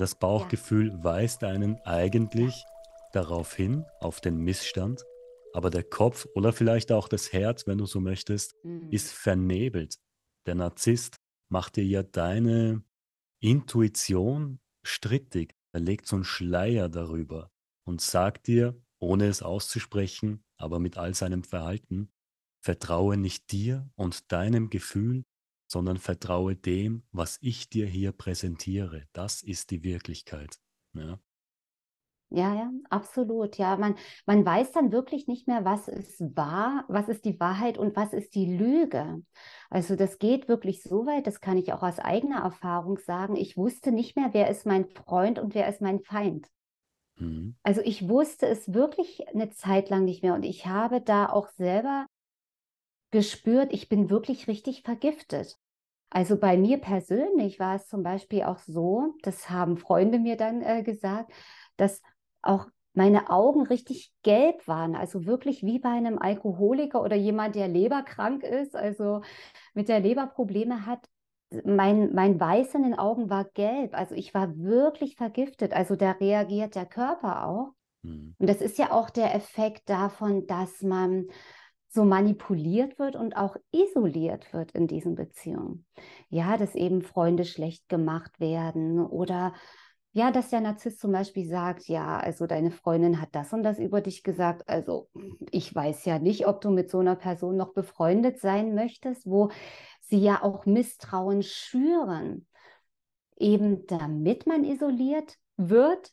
Das Bauchgefühl ja. weist einen eigentlich darauf hin, auf den Missstand, aber der Kopf oder vielleicht auch das Herz, wenn du so möchtest, mhm. ist vernebelt. Der Narzisst macht dir ja deine Intuition strittig. Er legt so einen Schleier darüber und sagt dir, ohne es auszusprechen, aber mit all seinem Verhalten, vertraue nicht dir und deinem Gefühl, sondern vertraue dem, was ich dir hier präsentiere. Das ist die Wirklichkeit. Ja. Ja, ja, absolut. Ja, man, man weiß dann wirklich nicht mehr, was ist wahr, was ist die Wahrheit und was ist die Lüge. Also das geht wirklich so weit, das kann ich auch aus eigener Erfahrung sagen. Ich wusste nicht mehr, wer ist mein Freund und wer ist mein Feind. Mhm. Also ich wusste es wirklich eine Zeit lang nicht mehr und ich habe da auch selber gespürt, ich bin wirklich richtig vergiftet. Also bei mir persönlich war es zum Beispiel auch so, das haben Freunde mir dann äh, gesagt, dass auch meine Augen richtig gelb waren, also wirklich wie bei einem Alkoholiker oder jemand, der leberkrank ist, also mit der Leber Probleme hat. Mein, mein Weiß in den Augen war gelb, also ich war wirklich vergiftet, also da reagiert der Körper auch. Mhm. Und das ist ja auch der Effekt davon, dass man so manipuliert wird und auch isoliert wird in diesen Beziehungen. Ja, dass eben Freunde schlecht gemacht werden oder ja, dass der Narzisst zum Beispiel sagt, ja, also deine Freundin hat das und das über dich gesagt, also ich weiß ja nicht, ob du mit so einer Person noch befreundet sein möchtest, wo sie ja auch Misstrauen schüren, eben damit man isoliert wird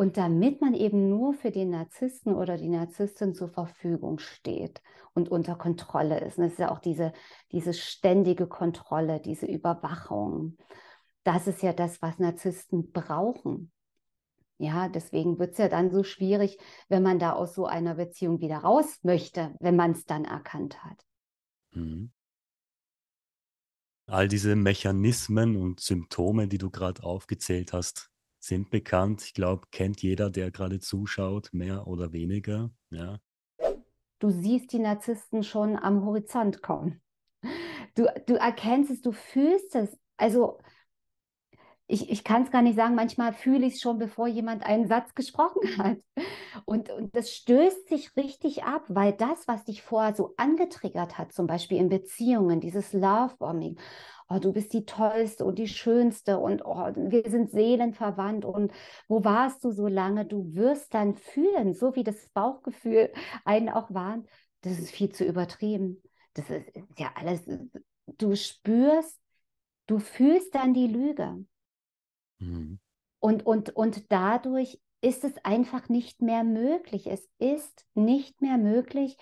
und damit man eben nur für den Narzissten oder die Narzisstin zur Verfügung steht und unter Kontrolle ist. Und ne? das ist ja auch diese, diese ständige Kontrolle, diese Überwachung. Das ist ja das, was Narzissten brauchen. Ja, deswegen wird es ja dann so schwierig, wenn man da aus so einer Beziehung wieder raus möchte, wenn man es dann erkannt hat. Mhm. All diese Mechanismen und Symptome, die du gerade aufgezählt hast, sind bekannt. Ich glaube, kennt jeder, der gerade zuschaut, mehr oder weniger. Ja. Du siehst die Narzissten schon am Horizont kaum. Du, du erkennst es, du fühlst es. Also ich, ich kann es gar nicht sagen, manchmal fühle ich es schon, bevor jemand einen Satz gesprochen hat. Und, und das stößt sich richtig ab, weil das, was dich vorher so angetriggert hat, zum Beispiel in Beziehungen, dieses Lovebombing, oh, du bist die Tollste und die Schönste und oh, wir sind seelenverwandt und wo warst du so lange? Du wirst dann fühlen, so wie das Bauchgefühl einen auch warnt, das ist viel zu übertrieben. Das ist ja alles, du spürst, du fühlst dann die Lüge. Mhm. Und, und, und dadurch ist es einfach nicht mehr möglich. Es ist nicht mehr möglich,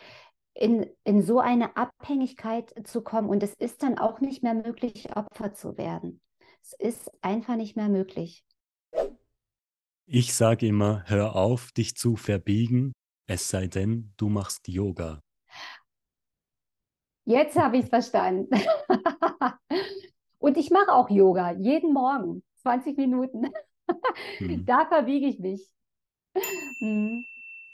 in, in so eine Abhängigkeit zu kommen. Und es ist dann auch nicht mehr möglich, Opfer zu werden. Es ist einfach nicht mehr möglich. Ich sage immer, hör auf, dich zu verbiegen, es sei denn, du machst Yoga. Jetzt habe ich es verstanden. Und ich mache auch Yoga jeden Morgen. 20 Minuten. Mhm. Da verbiege ich mich. Mhm.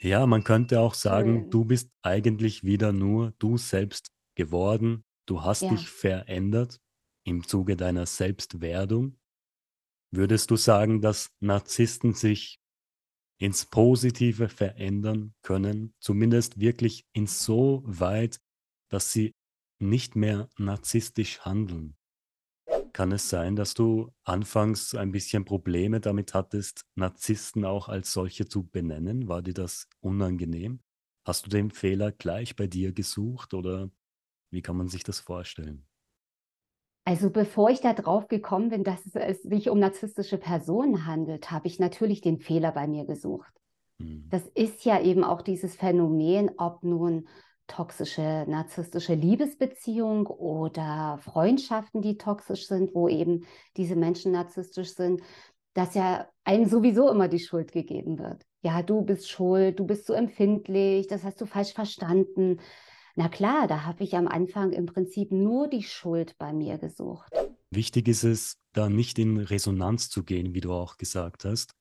Ja, man könnte auch sagen, Schön. du bist eigentlich wieder nur du selbst geworden. Du hast ja. dich verändert im Zuge deiner Selbstwerdung. Würdest du sagen, dass Narzissten sich ins Positive verändern können, zumindest wirklich insoweit, dass sie nicht mehr narzisstisch handeln? Kann es sein, dass du anfangs ein bisschen Probleme damit hattest, Narzissten auch als solche zu benennen? War dir das unangenehm? Hast du den Fehler gleich bei dir gesucht oder wie kann man sich das vorstellen? Also bevor ich da drauf gekommen bin, dass es sich um narzisstische Personen handelt, habe ich natürlich den Fehler bei mir gesucht. Mhm. Das ist ja eben auch dieses Phänomen, ob nun toxische narzisstische Liebesbeziehung oder Freundschaften, die toxisch sind, wo eben diese Menschen narzisstisch sind, dass ja einem sowieso immer die Schuld gegeben wird. Ja, du bist schuld, du bist so empfindlich, das hast du falsch verstanden. Na klar, da habe ich am Anfang im Prinzip nur die Schuld bei mir gesucht. Wichtig ist es, da nicht in Resonanz zu gehen, wie du auch gesagt hast.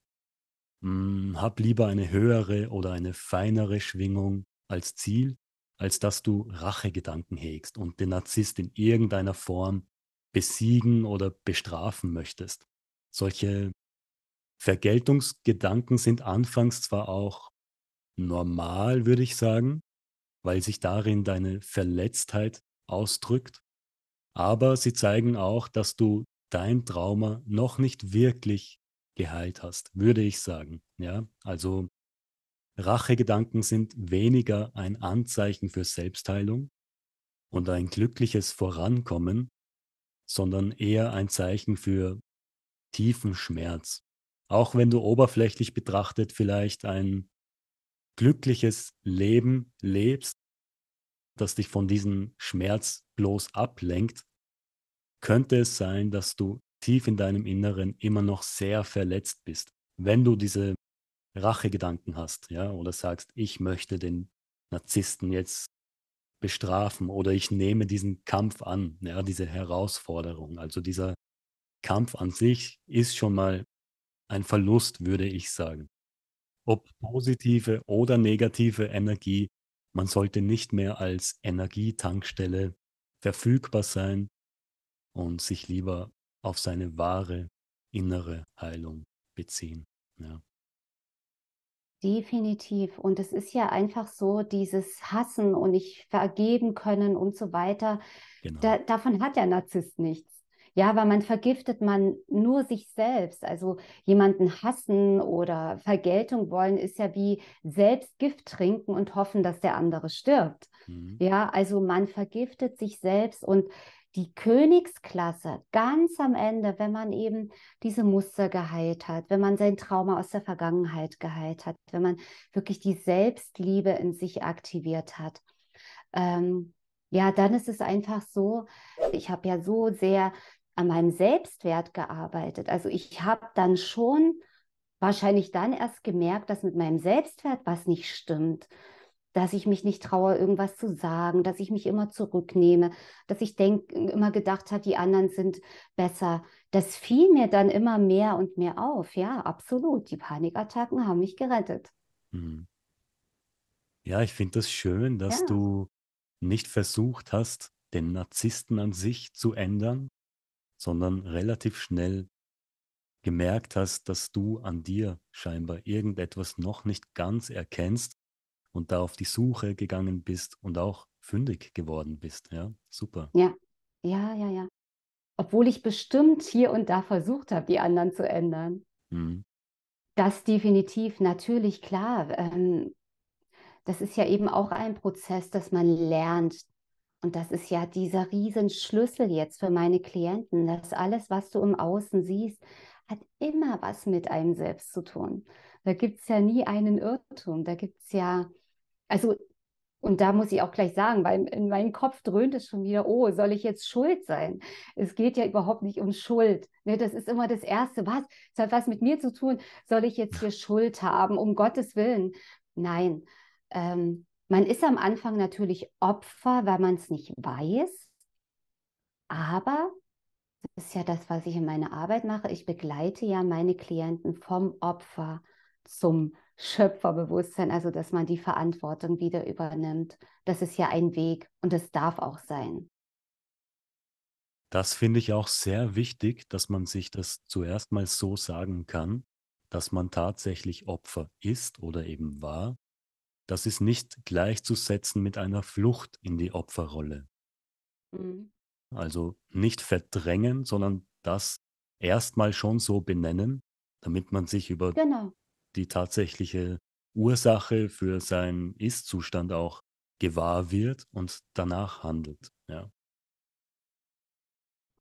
Hm, hab lieber eine höhere oder eine feinere Schwingung als Ziel als dass du Rachegedanken hegst und den Narzisst in irgendeiner Form besiegen oder bestrafen möchtest. Solche Vergeltungsgedanken sind anfangs zwar auch normal, würde ich sagen, weil sich darin deine Verletztheit ausdrückt, aber sie zeigen auch, dass du dein Trauma noch nicht wirklich geheilt hast, würde ich sagen. Ja, also Rachegedanken sind weniger ein Anzeichen für Selbstheilung und ein glückliches Vorankommen, sondern eher ein Zeichen für tiefen Schmerz. Auch wenn du oberflächlich betrachtet vielleicht ein glückliches Leben lebst, das dich von diesem Schmerz bloß ablenkt, könnte es sein, dass du tief in deinem Inneren immer noch sehr verletzt bist, wenn du diese Rachegedanken hast, ja, oder sagst, ich möchte den Narzissten jetzt bestrafen oder ich nehme diesen Kampf an, ja, diese Herausforderung. Also dieser Kampf an sich ist schon mal ein Verlust, würde ich sagen. Ob positive oder negative Energie, man sollte nicht mehr als Energietankstelle verfügbar sein und sich lieber auf seine wahre innere Heilung beziehen. Ja. Definitiv. Und es ist ja einfach so, dieses Hassen und nicht vergeben können und so weiter. Genau. Da, davon hat der Narzisst nichts. Ja, weil man vergiftet man nur sich selbst. Also jemanden hassen oder Vergeltung wollen ist ja wie selbst Gift trinken und hoffen, dass der andere stirbt. Mhm. Ja, also man vergiftet sich selbst und die Königsklasse ganz am Ende, wenn man eben diese Muster geheilt hat, wenn man sein Trauma aus der Vergangenheit geheilt hat, wenn man wirklich die Selbstliebe in sich aktiviert hat. Ähm, ja, dann ist es einfach so, ich habe ja so sehr an meinem Selbstwert gearbeitet. Also ich habe dann schon wahrscheinlich dann erst gemerkt, dass mit meinem Selbstwert was nicht stimmt dass ich mich nicht traue, irgendwas zu sagen, dass ich mich immer zurücknehme, dass ich denk, äh, immer gedacht habe, die anderen sind besser. Das fiel mir dann immer mehr und mehr auf. Ja, absolut. Die Panikattacken haben mich gerettet. Hm. Ja, ich finde das schön, dass ja. du nicht versucht hast, den Narzissten an sich zu ändern, sondern relativ schnell gemerkt hast, dass du an dir scheinbar irgendetwas noch nicht ganz erkennst und da auf die Suche gegangen bist und auch fündig geworden bist. Ja, super. Ja, ja, ja, ja. Obwohl ich bestimmt hier und da versucht habe, die anderen zu ändern. Mhm. Das definitiv, natürlich, klar. Ähm, das ist ja eben auch ein Prozess, dass man lernt. Und das ist ja dieser Riesenschlüssel jetzt für meine Klienten, dass alles, was du im Außen siehst, hat immer was mit einem selbst zu tun. Da gibt es ja nie einen Irrtum. Da gibt es ja also, und da muss ich auch gleich sagen, weil in meinem Kopf dröhnt es schon wieder, oh, soll ich jetzt schuld sein? Es geht ja überhaupt nicht um Schuld. Ne? Das ist immer das Erste. Was? Das hat was mit mir zu tun. Soll ich jetzt hier Schuld haben? Um Gottes Willen. Nein. Ähm, man ist am Anfang natürlich Opfer, weil man es nicht weiß. Aber das ist ja das, was ich in meiner Arbeit mache. Ich begleite ja meine Klienten vom Opfer zum Schöpferbewusstsein, also dass man die Verantwortung wieder übernimmt. Das ist ja ein Weg und das darf auch sein. Das finde ich auch sehr wichtig, dass man sich das zuerst mal so sagen kann, dass man tatsächlich Opfer ist oder eben war. Das ist nicht gleichzusetzen mit einer Flucht in die Opferrolle. Mhm. Also nicht verdrängen, sondern das erstmal schon so benennen, damit man sich über genau die tatsächliche Ursache für seinen Ist-Zustand auch gewahr wird und danach handelt. Ja.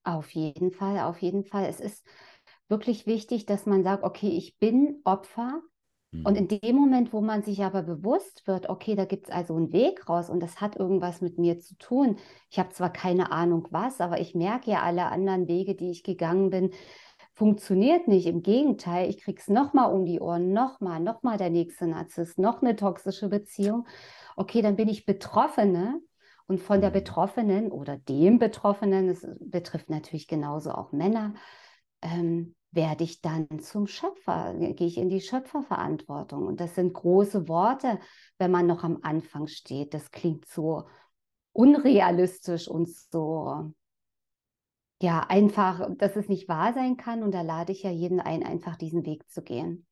Auf jeden Fall, auf jeden Fall. Es ist wirklich wichtig, dass man sagt, okay, ich bin Opfer. Und mhm. in dem Moment, wo man sich aber bewusst wird, okay, da gibt es also einen Weg raus und das hat irgendwas mit mir zu tun. Ich habe zwar keine Ahnung was, aber ich merke ja alle anderen Wege, die ich gegangen bin, funktioniert nicht. Im Gegenteil, ich krieg's nochmal um die Ohren, nochmal, nochmal der nächste Narzisst, noch eine toxische Beziehung. Okay, dann bin ich Betroffene und von der mhm. Betroffenen oder dem Betroffenen, es betrifft natürlich genauso auch Männer, ähm, werde ich dann zum Schöpfer, gehe ich in die Schöpferverantwortung. Und das sind große Worte, wenn man noch am Anfang steht. Das klingt so unrealistisch und so ja, einfach, dass es nicht wahr sein kann. Und da lade ich ja jeden ein, einfach diesen Weg zu gehen.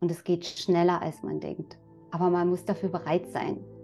Und es geht schneller, als man denkt. Aber man muss dafür bereit sein.